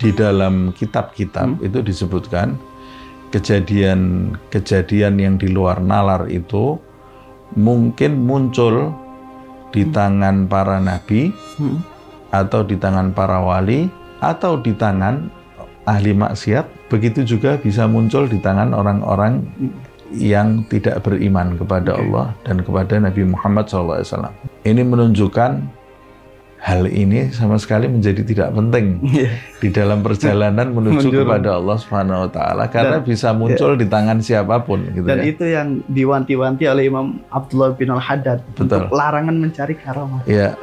di dalam kitab-kitab hmm. itu disebutkan kejadian-kejadian yang di luar nalar itu mungkin muncul di hmm. tangan para nabi hmm. atau di tangan para wali atau di tangan ahli maksiat begitu juga bisa muncul di tangan orang-orang hmm. yang tidak beriman kepada Allah dan kepada Nabi Muhammad SAW. Ini menunjukkan hal ini sama sekali menjadi tidak penting yeah. di dalam perjalanan menuju kepada Allah Subhanahu wa taala karena dan, bisa ya. muncul yeah. di tangan siapapun gitu Dan ya. itu yang diwanti-wanti oleh Imam Abdullah bin Al-Haddad untuk larangan mencari karamah. Yeah.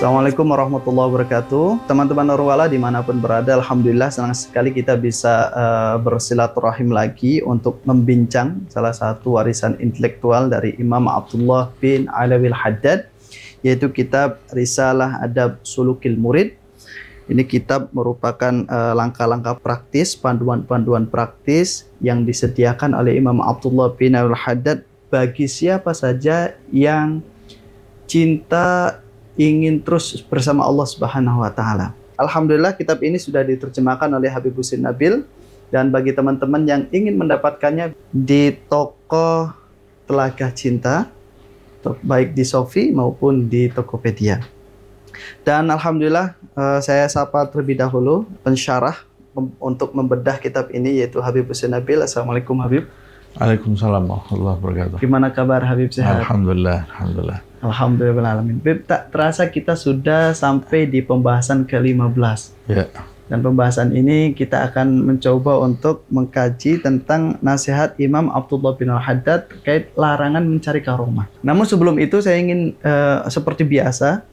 Assalamualaikum warahmatullahi wabarakatuh. Teman-teman Norwala dimanapun berada, Alhamdulillah senang sekali kita bisa uh, bersilaturahim lagi untuk membincang salah satu warisan intelektual dari Imam Abdullah bin Alawil Haddad, yaitu kitab Risalah Adab Sulukil Murid. Ini kitab merupakan uh, langkah-langkah praktis, panduan-panduan praktis yang disediakan oleh Imam Abdullah bin Alawil Haddad bagi siapa saja yang cinta ingin terus bersama Allah Subhanahu wa taala. Alhamdulillah kitab ini sudah diterjemahkan oleh Habib Husin Nabil dan bagi teman-teman yang ingin mendapatkannya di toko Telaga Cinta baik di Sofi maupun di Tokopedia. Dan alhamdulillah eh, saya sapa terlebih dahulu pensyarah untuk membedah kitab ini yaitu Habib Husin Nabil. Assalamualaikum Habib. Waalaikumsalam warahmatullahi wabarakatuh. Gimana kabar Habib sehat? Alhamdulillah, alhamdulillah. Alhamdulillah alamin. Bib, tak terasa kita sudah sampai di pembahasan ke-15. Ya. Dan pembahasan ini kita akan mencoba untuk mengkaji tentang nasihat Imam Abdullah bin Al-Haddad terkait larangan mencari karomah. Namun sebelum itu saya ingin uh, seperti biasa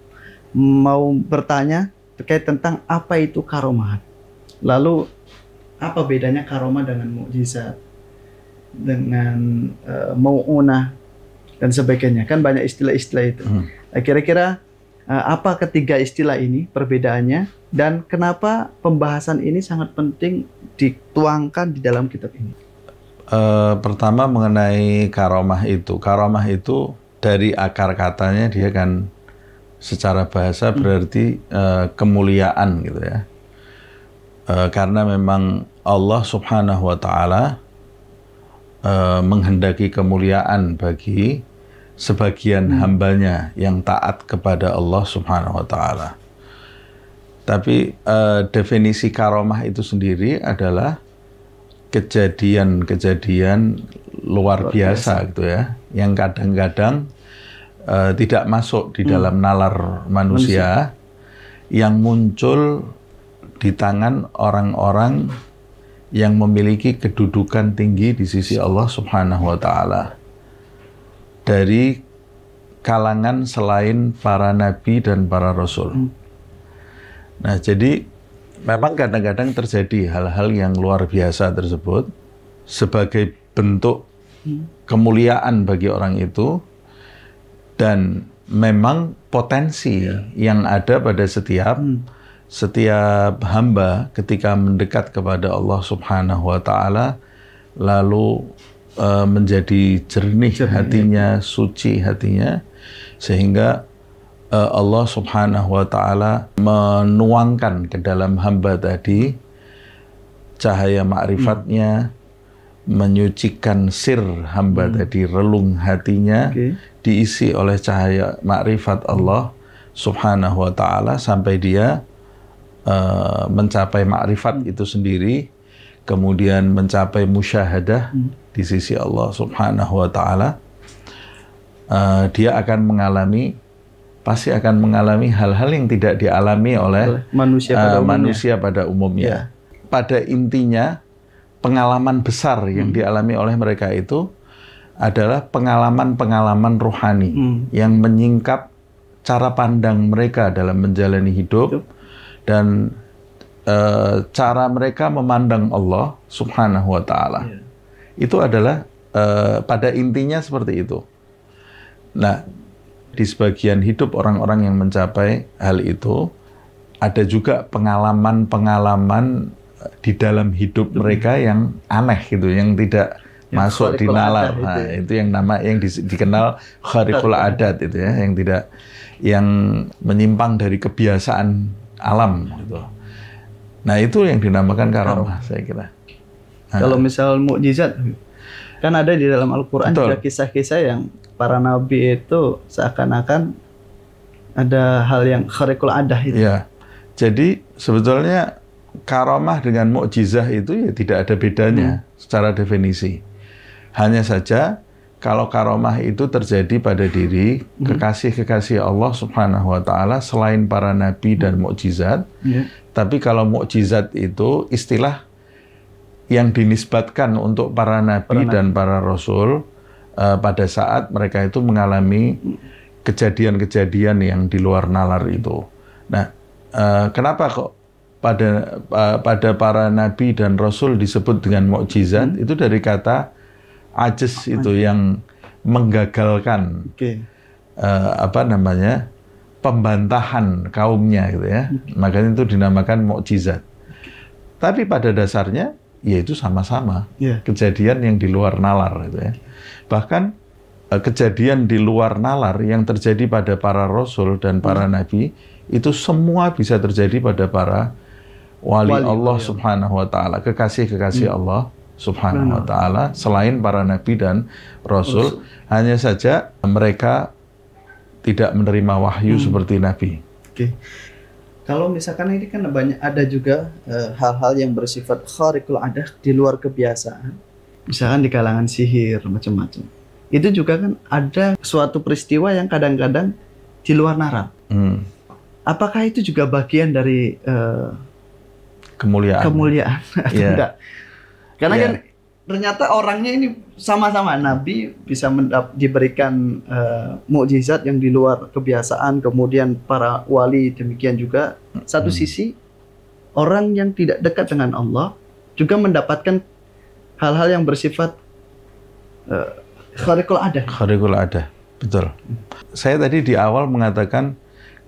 mau bertanya terkait tentang apa itu karomah. Lalu apa bedanya karomah dengan mukjizat? dengan uh, mauunah dan sebagainya kan banyak istilah-istilah itu. Hmm. Nah, kira-kira uh, apa ketiga istilah ini perbedaannya dan kenapa pembahasan ini sangat penting dituangkan di dalam kitab ini? Uh, pertama mengenai karomah itu, karomah itu dari akar katanya dia kan secara bahasa hmm. berarti uh, kemuliaan gitu ya. Uh, karena memang Allah Subhanahu wa taala Eh, menghendaki kemuliaan bagi sebagian hmm. hambanya yang taat kepada Allah Subhanahu wa taala. Tapi uh, definisi karomah itu sendiri adalah kejadian-kejadian luar, luar biasa, biasa gitu ya, yang kadang-kadang uh, tidak masuk di hmm. dalam nalar manusia, manusia yang muncul di tangan orang-orang yang memiliki kedudukan tinggi di sisi Allah Subhanahu wa taala dari kalangan selain para nabi dan para rasul. Hmm. Nah, jadi memang kadang-kadang terjadi hal-hal yang luar biasa tersebut sebagai bentuk hmm. kemuliaan bagi orang itu dan memang potensi iya. yang ada pada setiap hmm setiap hamba ketika mendekat kepada Allah Subhanahu wa taala lalu uh, menjadi jernih, jernih ya. hatinya, suci hatinya sehingga uh, Allah Subhanahu wa taala menuangkan ke dalam hamba tadi cahaya makrifatnya, hmm. menyucikan sir hamba hmm. tadi, relung hatinya okay. diisi oleh cahaya makrifat Allah Subhanahu wa taala sampai dia Eh, mencapai makrifat hmm. itu sendiri, kemudian mencapai musyahadah hmm. di sisi Allah Subhanahu wa taala, uh, dia akan mengalami pasti akan mengalami hal-hal yang tidak dialami oleh manusia pada uh, umumnya. Manusia pada umumnya. Ya. Pada intinya pengalaman besar yang hmm. dialami oleh mereka itu adalah pengalaman-pengalaman rohani hmm. yang menyingkap cara pandang mereka dalam menjalani hidup, hidup dan e, cara mereka memandang Allah Subhanahu wa taala. Iya. Itu adalah e, pada intinya seperti itu. Nah, di sebagian hidup orang-orang yang mencapai hal itu ada juga pengalaman-pengalaman eh, di dalam hidup mereka yang aneh gitu, yang tidak yang masuk di nalar. Ya. Nah, itu. itu yang nama yang di, dikenal kharikul adat itu ya, yang tidak yang menyimpang dari kebiasaan alam gitu. Nah itu yang dinamakan karomah saya kira. Nah. Kalau misal mukjizat kan ada di dalam Al-Qur'an juga kisah-kisah yang para nabi itu seakan-akan ada hal yang kharikul adah itu. Ya. Jadi sebetulnya karomah dengan mukjizah itu ya tidak ada bedanya hmm. secara definisi. Hanya saja kalau karomah itu terjadi pada diri hmm. kekasih-kekasih Allah Subhanahu wa taala selain para nabi dan hmm. mukjizat. Yeah. Tapi kalau mukjizat itu istilah yang dinisbatkan untuk para nabi para dan nabi. para rasul uh, pada saat mereka itu mengalami hmm. kejadian-kejadian yang di luar nalar itu. Nah, uh, kenapa kok pada uh, pada para nabi dan rasul disebut dengan mukjizat? Hmm. Itu dari kata Ajes itu yang menggagalkan okay. uh, eh, apa namanya pembantahan kaumnya gitu ya. Okay. Hmm. Makanya itu dinamakan mukjizat. Okay. Tapi pada dasarnya yaitu sama-sama yeah. kejadian yang di luar nalar gitu ya. Bahkan eh, kejadian di luar nalar yang terjadi pada para rasul dan para hmm. nabi itu semua bisa terjadi pada para wali, wali Allah, ya. subhanahu wa taala kekasih kekasih hmm. Allah Subhanahu wa taala selain para nabi dan rasul, hanya saja mereka tidak menerima wahyu hmm. seperti nabi. Oke. Okay. Kalau misalkan ini kan banyak ada juga eh, hal-hal uh, yang bersifat khariqul adah di luar kebiasaan. Misalkan di kalangan sihir macam-macam. Itu juga kan ada suatu peristiwa yang kadang-kadang di luar naral. Hmm. Apakah itu juga bagian dari uh, kemuliaan? Kemuliaan atau yeah. enggak? Karena yeah. kan ternyata orangnya ini sama-sama Nabi bisa mendap diberikan uh, mukjizat yang di luar kebiasaan, kemudian para wali demikian juga. Satu hmm. sisi orang yang tidak dekat dengan Allah juga mendapatkan hal-hal yang bersifat uh, eh, kharikul ada. Kharikul ada, betul. Saya tadi di awal mengatakan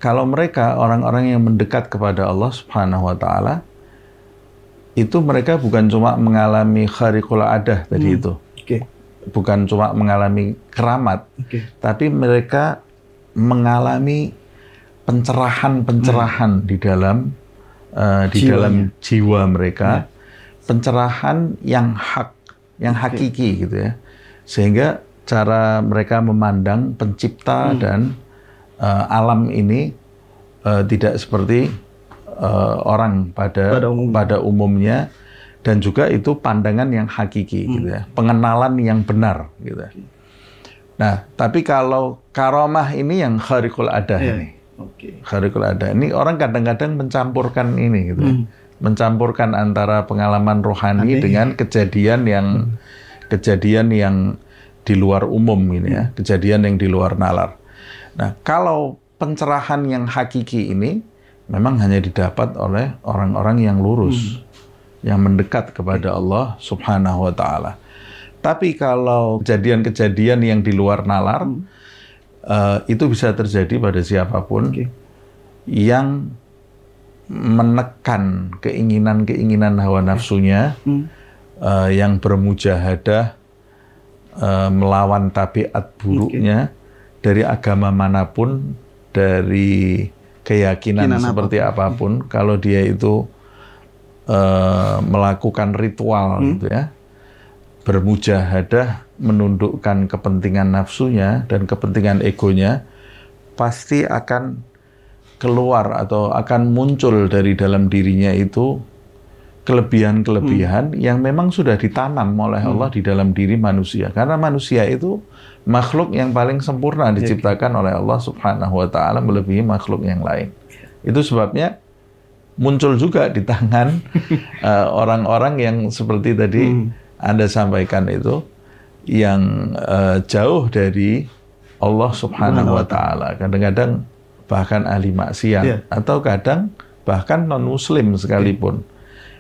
kalau mereka orang-orang yang mendekat kepada Allah Subhanahu wa taala itu mereka bukan cuma mengalami kharikul adah tadi hmm. itu. Okay. Bukan cuma mengalami keramat, okay. tapi mereka mengalami pencerahan-pencerahan hmm. di dalam uh, di dalam ya. jiwa mereka. Hmm. Pencerahan yang hak, yang hakiki gitu ya. Sehingga cara mereka memandang pencipta hmm. dan uh, alam ini uh, tidak seperti uh, orang pada pada umumnya. pada umumnya dan juga itu pandangan yang hakiki hmm. gitu ya, pengenalan yang benar gitu. Nah, tapi kalau karomah ini yang kharikul ada yeah. Iya, ini. Okay. Kharikul ada ini orang kadang-kadang mencampurkan ini gitu. Ya. Hmm. Mencampurkan antara pengalaman rohani dengan kejadian yang hmm. kejadian yang di luar umum ini ya, hmm. kejadian yang di luar nalar. Nah, kalau pencerahan yang hakiki ini memang hanya didapat oleh orang-orang yang lurus, hmm. yang mendekat kepada Allah Subhanahu wa taala. Tapi kalau kejadian-kejadian yang di luar nalar hmm. uh, itu bisa terjadi pada siapapun okay. yang menekan keinginan-keinginan hawa nafsunya hmm. uh, yang bermujahadah uh, melawan tabiat buruknya okay. dari agama manapun dari keyakinan Kinan seperti apa. apapun, kalau dia itu uh, melakukan ritual hmm. gitu ya, bermujahadah menundukkan kepentingan nafsunya dan kepentingan egonya, pasti akan keluar atau akan muncul dari dalam dirinya itu kelebihan-kelebihan hmm. yang memang sudah ditanam oleh hmm. Allah hmm. di dalam diri manusia. Karena manusia itu makhluk yang paling sempurna iya, iya. diciptakan oleh Allah Subhanahu wa taala melebihi makhluk yang lain. Itu sebabnya muncul juga di tangan eh, orang-orang uh, yang seperti tadi hmm. Anda sampaikan itu yang uh, jauh dari Allah Subhanahu wa taala. Kadang-kadang bahkan ahli maksiat yeah. atau kadang bahkan non muslim iya. sekalipun.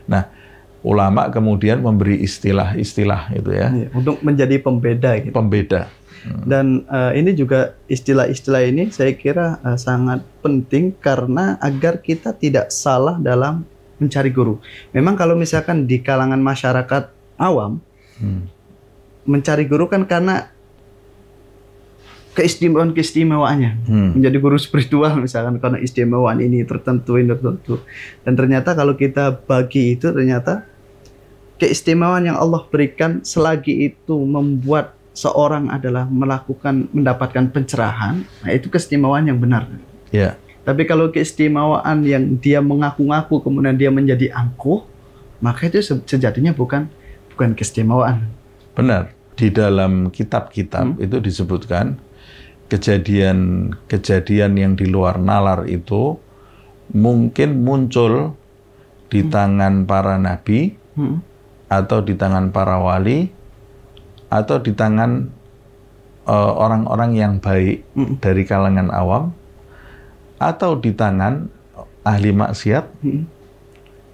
Nah, ulama kemudian memberi istilah-istilah itu ya. Untuk menjadi pembeda gitu. Pembeda. Hmm. Dan uh, ini juga istilah-istilah ini saya kira uh, sangat penting karena agar kita tidak salah dalam mencari guru. Memang kalau misalkan di kalangan masyarakat awam hmm. mencari guru kan karena keistimewaan keistimewaannya hmm. menjadi guru spiritual misalkan karena istimewaan ini tertentu ini tertentu dan ternyata kalau kita bagi itu ternyata keistimewaan yang Allah berikan selagi itu membuat seorang adalah melakukan mendapatkan pencerahan, nah itu keistimewaan yang benar. Ya. Tapi kalau keistimewaan yang dia mengaku-ngaku kemudian dia menjadi angkuh, maka itu sejatinya bukan bukan keistimewaan. Benar. Di dalam kitab-kitab hmm. itu disebutkan kejadian-kejadian yang di luar nalar itu mungkin muncul di hmm. tangan para nabi hmm. atau di tangan para wali atau di tangan eh, orang-orang uh, yang baik hmm. dari kalangan awam atau di tangan ahli maksiat. Hmm.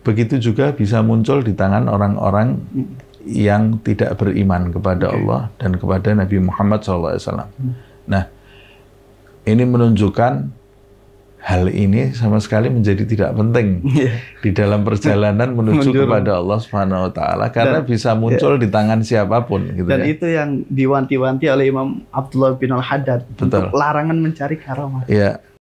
Begitu juga bisa muncul di tangan orang-orang hmm. yang tidak beriman kepada okay. Allah dan kepada Nabi Muhammad SAW. Hmm. Nah, ini menunjukkan hal ini sama sekali menjadi tidak penting yeah. di dalam perjalanan menuju kepada Allah Subhanahu wa taala karena dan, bisa iya. muncul yeah. di tangan siapapun gitu Dan ya. itu yang diwanti-wanti oleh Imam Abdullah bin Al-Haddad untuk larangan mencari karamah. Yeah.